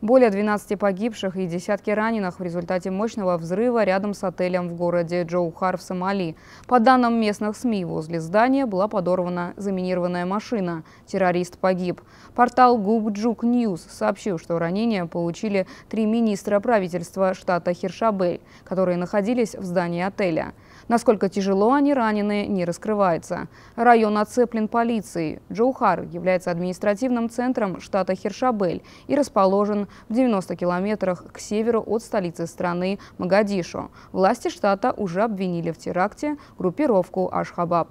Более 12 погибших и десятки раненых в результате мощного взрыва рядом с отелем в городе Джоухар в Сомали. По данным местных СМИ, возле здания была подорвана заминированная машина. Террорист погиб. Портал Губджук Ньюс сообщил, что ранения получили три министра правительства штата Хиршабель, которые находились в здании отеля. Насколько тяжело они ранены, не раскрывается. Район оцеплен полицией. Джоухар является административным центром штата Хиршабель и расположен в 90 километрах к северу от столицы страны Магадишо. Власти штата уже обвинили в теракте группировку Ашхабаб.